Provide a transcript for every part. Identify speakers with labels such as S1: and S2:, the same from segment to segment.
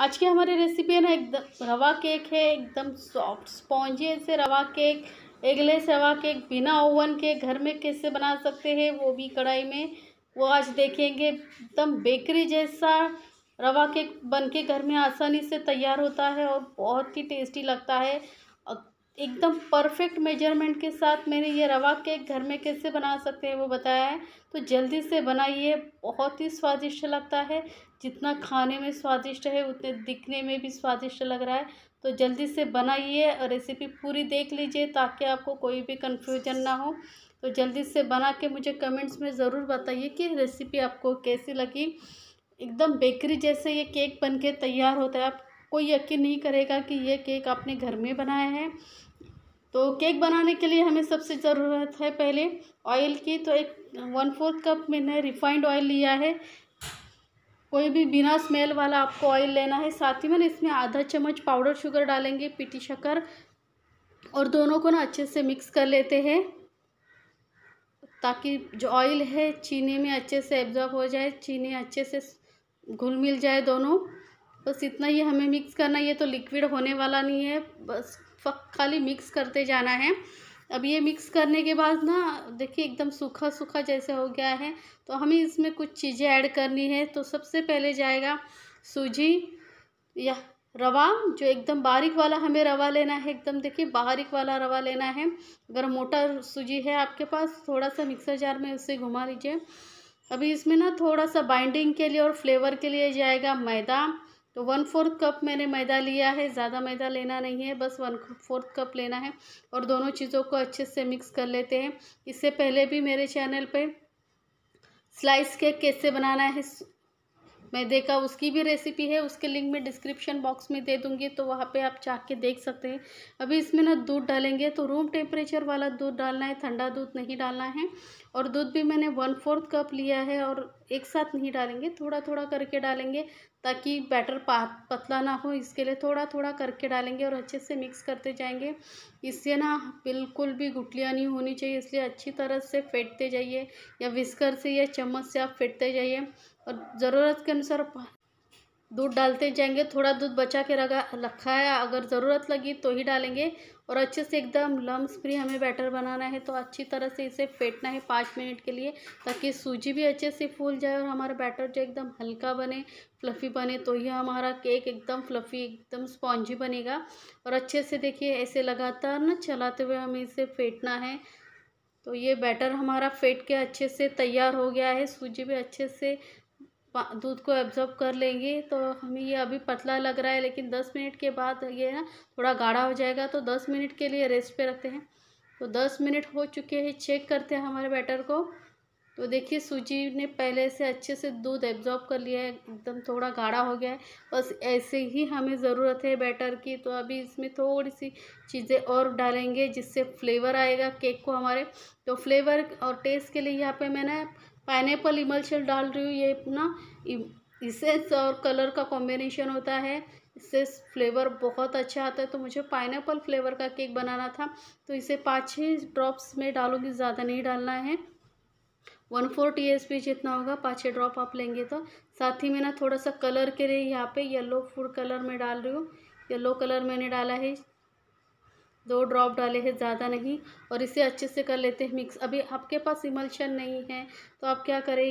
S1: आज की हमारी रेसिपी है ना एकदम रवा केक है एकदम सॉफ्ट स्पॉन्जी से रवा केक से रवा केक बिना ओवन के घर में कैसे बना सकते हैं वो भी कढ़ाई में वो आज देखेंगे एकदम बेकरी जैसा रवा केक बन के घर में आसानी से तैयार होता है और बहुत ही टेस्टी लगता है एकदम परफेक्ट मेजरमेंट के साथ मैंने ये रवा केक घर में कैसे बना सकते हैं वो बताया है तो जल्दी से बनाइए बहुत ही स्वादिष्ट लगता है जितना खाने में स्वादिष्ट है उतने दिखने में भी स्वादिष्ट लग रहा है तो जल्दी से बनाइए और रेसिपी पूरी देख लीजिए ताकि आपको कोई भी कन्फ्यूजन ना हो तो जल्दी से बना के मुझे कमेंट्स में ज़रूर बताइए कि रेसिपी आपको कैसी लगी एकदम बेकरी जैसे ये केक बनके तैयार होता है आप कोई यकीन नहीं करेगा कि ये केक आपने घर में बनाया है तो केक बनाने के लिए हमें सबसे ज़रूरत है पहले ऑयल की तो एक वन फोर्थ कप मैंने रिफाइंड ऑयल लिया है कोई भी बिना स्मेल वाला आपको ऑयल लेना है साथ ही मैंने इसमें आधा चम्मच पाउडर शुगर डालेंगे पीटी शक्कर और दोनों को ना अच्छे से मिक्स कर लेते हैं ताकि जो ऑयल है चीनी में अच्छे से एब्जॉर्ब हो जाए चीनी अच्छे से घुल मिल जाए दोनों बस इतना ही हमें मिक्स करना ये तो लिक्विड होने वाला नहीं है बस खाली मिक्स करते जाना है अब ये मिक्स करने के बाद ना देखिए एकदम सूखा सूखा जैसे हो गया है तो हमें इसमें कुछ चीज़ें ऐड करनी है तो सबसे पहले जाएगा सूजी या रवा जो एकदम बारीक वाला हमें रवा लेना है एकदम देखिए बारीक वाला रवा लेना है अगर मोटा सूजी है आपके पास थोड़ा सा मिक्सर जार में उसे घुमा लीजिए अभी इसमें ना थोड़ा सा बाइंडिंग के लिए और फ्लेवर के लिए जाएगा मैदा तो वन फोर्थ कप मैंने मैदा लिया है ज़्यादा मैदा लेना नहीं है बस वन फोर्थ कप लेना है और दोनों चीज़ों को अच्छे से मिक्स कर लेते हैं इससे पहले भी मेरे चैनल पे स्लाइस केक कैसे बनाना है मैं देखा उसकी भी रेसिपी है उसके लिंक मैं डिस्क्रिप्शन बॉक्स में दे दूंगी तो वहाँ पे आप चाह के देख सकते हैं अभी इसमें ना दूध डालेंगे तो रूम टेम्परेचर वाला दूध डालना है ठंडा दूध नहीं डालना है और दूध भी मैंने वन फोर्थ कप लिया है और एक साथ नहीं डालेंगे थोड़ा थोड़ा करके डालेंगे ताकि बैटर पतला ना हो इसके लिए थोड़ा थोड़ा करके डालेंगे और अच्छे से मिक्स करते जाएंगे इससे ना बिल्कुल भी गुटलियाँ नहीं होनी चाहिए इसलिए अच्छी तरह से फेंटते जाइए या विस्कर से या चम्मच से आप फेंटते जाइए और ज़रूरत के अनुसार दूध डालते जाएंगे थोड़ा दूध बचा के रखा रखा है अगर ज़रूरत लगी तो ही डालेंगे और अच्छे से एकदम लम्स फ्री हमें बैटर बनाना है तो अच्छी तरह से इसे फेंटना है पाँच मिनट के लिए ताकि सूजी भी अच्छे से फूल जाए और हमारा बैटर जो एकदम हल्का बने फ्लफ़ी बने तो ही हमारा केक एकदम फ्लफ़ी एकदम स्पॉन्जी बनेगा और अच्छे से देखिए ऐसे लगातार ना चलाते हुए हमें इसे फेंटना है तो ये बैटर हमारा फेंट के अच्छे से तैयार हो गया है सूजी भी अच्छे से दूध को एब्जॉर्ब कर लेंगे तो हमें ये अभी पतला लग रहा है लेकिन दस मिनट के बाद ये ना थोड़ा गाढ़ा हो जाएगा तो दस मिनट के लिए रेस्ट पे रखते हैं तो दस मिनट हो चुके हैं चेक करते हैं हमारे बैटर को तो देखिए सूजी ने पहले से अच्छे से दूध एब्जॉर्ब कर लिया है एकदम थोड़ा गाढ़ा हो गया है बस ऐसे ही हमें ज़रूरत है बैटर की तो अभी इसमें थोड़ी सी चीज़ें और डालेंगे जिससे फ्लेवर आएगा केक को हमारे तो फ्लेवर और टेस्ट के लिए यहाँ पे मैंने पाइनएप्पल इमल्शन डाल रही हूँ ये अपना इसेंस और कलर का कॉम्बिनेशन होता है इससे फ्लेवर बहुत अच्छा आता है तो मुझे पाइनएप्पल फ्लेवर का केक बनाना था तो इसे पाँच छः ड्रॉप्स में डालूंगी ज़्यादा नहीं डालना है one four T S P जितना होगा पाँच छः ड्रॉप आप लेंगे तो साथ ही मैं ना थोड़ा सा कलर के लिए यहाँ पे येलो फूड कलर में डाल रही हूँ येलो कलर मैंने डाला है दो ड्रॉप डाले हैं ज़्यादा नहीं और इसे अच्छे से कर लेते हैं मिक्स अभी आपके पास इमल्शन नहीं है तो आप क्या करें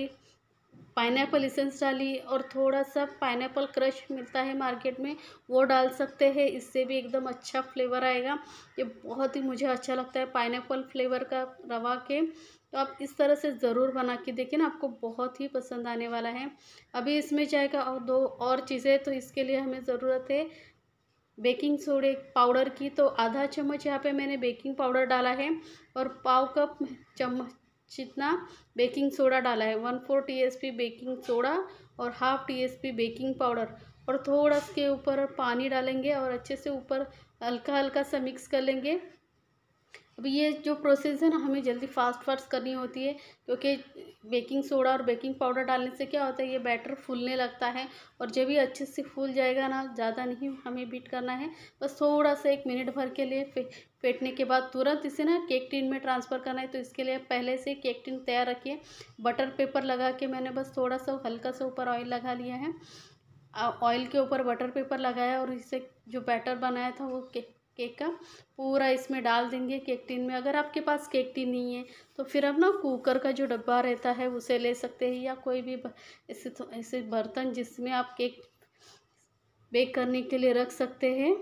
S1: पाइनएप्पल इसेंस डाली और थोड़ा सा पाइनएप्पल क्रश मिलता है मार्केट में वो डाल सकते हैं इससे भी एकदम अच्छा फ्लेवर आएगा ये बहुत ही मुझे अच्छा लगता है पाइनएप्पल फ्लेवर का रवा के तो आप इस तरह से ज़रूर बना के देखिए ना आपको बहुत ही पसंद आने वाला है अभी इसमें जाएगा और दो और चीज़ें तो इसके लिए हमें ज़रूरत है बेकिंग सोडे पाउडर की तो आधा चम्मच यहाँ पे मैंने बेकिंग पाउडर डाला है और पाव कप चम्मच जितना बेकिंग सोडा डाला है one four T S P baking soda और half T S P baking powder और थोड़ा उसके ऊपर पानी डालेंगे और अच्छे से ऊपर हल्का हल्का सा मिक्स कर लेंगे अब ये जो प्रोसेस है ना हमें जल्दी फास्ट फास्ट करनी होती है क्योंकि बेकिंग सोडा और बेकिंग पाउडर डालने से क्या होता है ये बैटर फूलने लगता है और जब भी अच्छे से फूल जाएगा ना ज़्यादा नहीं हमें बीट करना है बस थोड़ा सा एक मिनट भर के लिए फेटने फेंटने के बाद तुरंत इसे ना केक टिन में ट्रांसफ़र करना है तो इसके लिए पहले से केक टिन तैयार रखिए बटर पेपर लगा के मैंने बस थोड़ा सा हल्का सा ऊपर ऑयल लगा लिया है ऑयल के ऊपर बटर पेपर लगाया और इसे जो बैटर बनाया था वो केक का पूरा इसमें डाल देंगे केक टिन में अगर आपके पास केक टिन नहीं है तो फिर आप ना कुकर का जो डब्बा रहता है उसे ले सकते हैं या कोई भी ऐसे ऐसे तो, बर्तन जिसमें आप केक बेक करने के लिए रख सकते हैं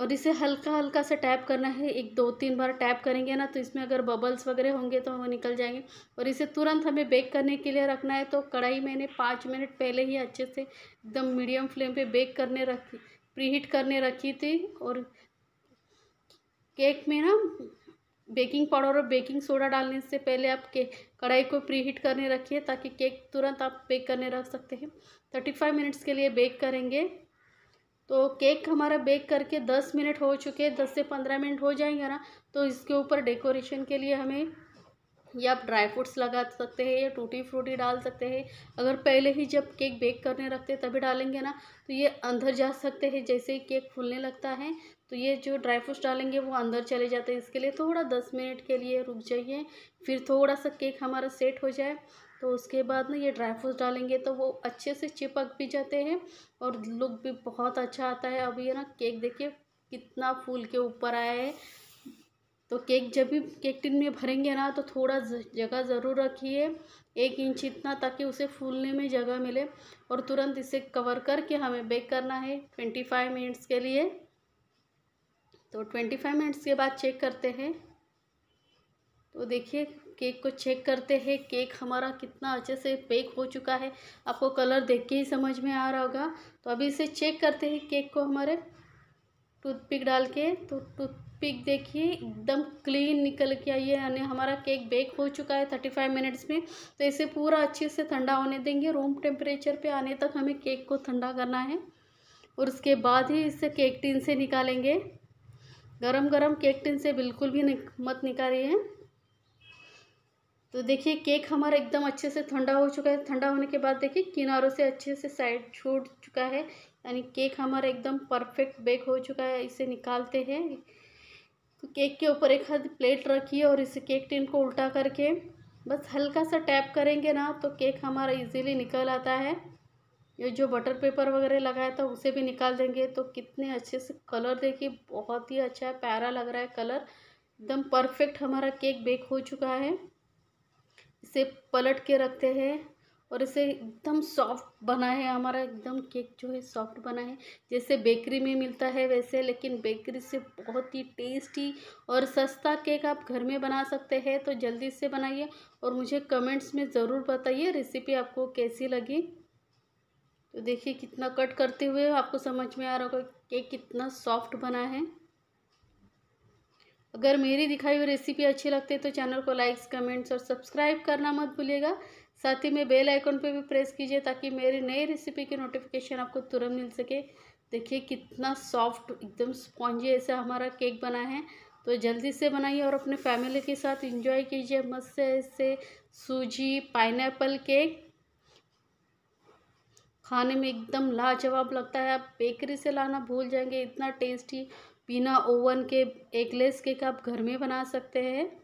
S1: और इसे हल्का हल्का सा टैप करना है एक दो तीन बार टैप करेंगे ना तो इसमें अगर बबल्स वगैरह होंगे तो वो निकल जाएंगे और इसे तुरंत हमें बेक करने के लिए रखना है तो कढ़ाई मैंने पाँच मिनट पहले ही अच्छे से एकदम मीडियम फ्लेम पे बेक करने रखी प्रीहीट करने रखी थी और केक में ना बेकिंग पाउडर और बेकिंग सोडा डालने से पहले आप के कढ़ाई को प्री हीट करने रखिए ताकि केक तुरंत आप बेक करने रख सकते हैं थर्टी फाइव मिनट्स के लिए बेक करेंगे तो केक हमारा बेक करके दस मिनट हो चुके हैं दस से पंद्रह मिनट हो जाएंगे ना तो इसके ऊपर डेकोरेशन के लिए हमें या आप ड्राई फ्रूट्स लगा सकते हैं या टूटी फ्रूटी डाल सकते हैं अगर पहले ही जब केक बेक करने रखते हैं तभी डालेंगे ना तो ये अंदर जा सकते हैं जैसे ही केक फूलने लगता है तो ये जो ड्राई फ्रूट्स डालेंगे वो अंदर चले जाते हैं इसके लिए थोड़ा दस मिनट के लिए रुक जाइए फिर थोड़ा सा केक हमारा सेट हो जाए तो उसके बाद ना ये ड्राई फ्रूट्स डालेंगे तो वो अच्छे से चिपक भी जाते हैं और लुक भी बहुत अच्छा आता है अब ये ना केक देखिए कितना फूल के ऊपर आया है तो केक जब भी केक टिन में भरेंगे ना तो थोड़ा जगह ज़रूर रखिए एक इंच इतना ताकि उसे फूलने में जगह मिले और तुरंत इसे कवर करके हमें बेक करना है ट्वेंटी फाइव मिनट्स के लिए तो ट्वेंटी फाइव मिनट्स के बाद चेक करते हैं तो देखिए केक को चेक करते हैं केक हमारा कितना अच्छे से बेक हो चुका है आपको कलर देख के ही समझ में आ रहा होगा तो अभी इसे चेक करते हैं केक को हमारे टूथपिक डाल के तो टूथपिक देखिए एकदम क्लीन निकल के आई है यानी हमारा केक बेक हो चुका है थर्टी फाइव मिनट्स में तो इसे पूरा अच्छे से ठंडा होने देंगे रूम टेम्परेचर पे आने तक हमें केक को ठंडा करना है और उसके बाद ही इसे केक टिन से निकालेंगे गरम गरम केक टिन से बिल्कुल भी निक, मत निकालिए तो देखिए केक हमारा एकदम अच्छे से ठंडा हो चुका है ठंडा होने के बाद देखिए किनारों से अच्छे से साइड छूट चुका है यानी केक हमारा एकदम परफेक्ट बेक हो चुका है इसे निकालते हैं तो केक के ऊपर एक हद प्लेट रखिए और इसे केक टिन को उल्टा करके बस हल्का सा टैप करेंगे ना तो केक हमारा इजीली निकल आता है ये जो बटर पेपर वगैरह लगाया था तो उसे भी निकाल देंगे तो कितने अच्छे से कलर देखिए बहुत ही अच्छा है प्यारा लग रहा है कलर एकदम परफेक्ट हमारा केक बेक हो चुका है इसे पलट के रखते हैं और इसे एकदम सॉफ्ट बना है हमारा एकदम केक जो है सॉफ्ट बना है जैसे बेकरी में मिलता है वैसे लेकिन बेकरी से बहुत ही टेस्टी और सस्ता केक आप घर में बना सकते हैं तो जल्दी से बनाइए और मुझे कमेंट्स में ज़रूर बताइए रेसिपी आपको कैसी लगी तो देखिए कितना कट करते हुए आपको समझ में आ रहा होगा केक कितना सॉफ्ट बना है अगर मेरी दिखाई हुई रेसिपी अच्छी लगती है तो चैनल को लाइक्स कमेंट्स और सब्सक्राइब करना मत भूलिएगा साथ ही में बेल आइकन पे भी प्रेस कीजिए ताकि मेरी नई रेसिपी की नोटिफिकेशन आपको तुरंत मिल सके देखिए कितना सॉफ्ट एकदम स्पॉन्जी ऐसा हमारा केक बना है तो जल्दी से बनाइए और अपने फैमिली के साथ इंजॉय कीजिए मस्त से ऐसे सूजी पाइनएप्पल केक खाने में एकदम लाजवाब लगता है आप बेकरी से लाना भूल जाएंगे इतना टेस्टी बिना ओवन के एगलेस केक आप घर में बना सकते हैं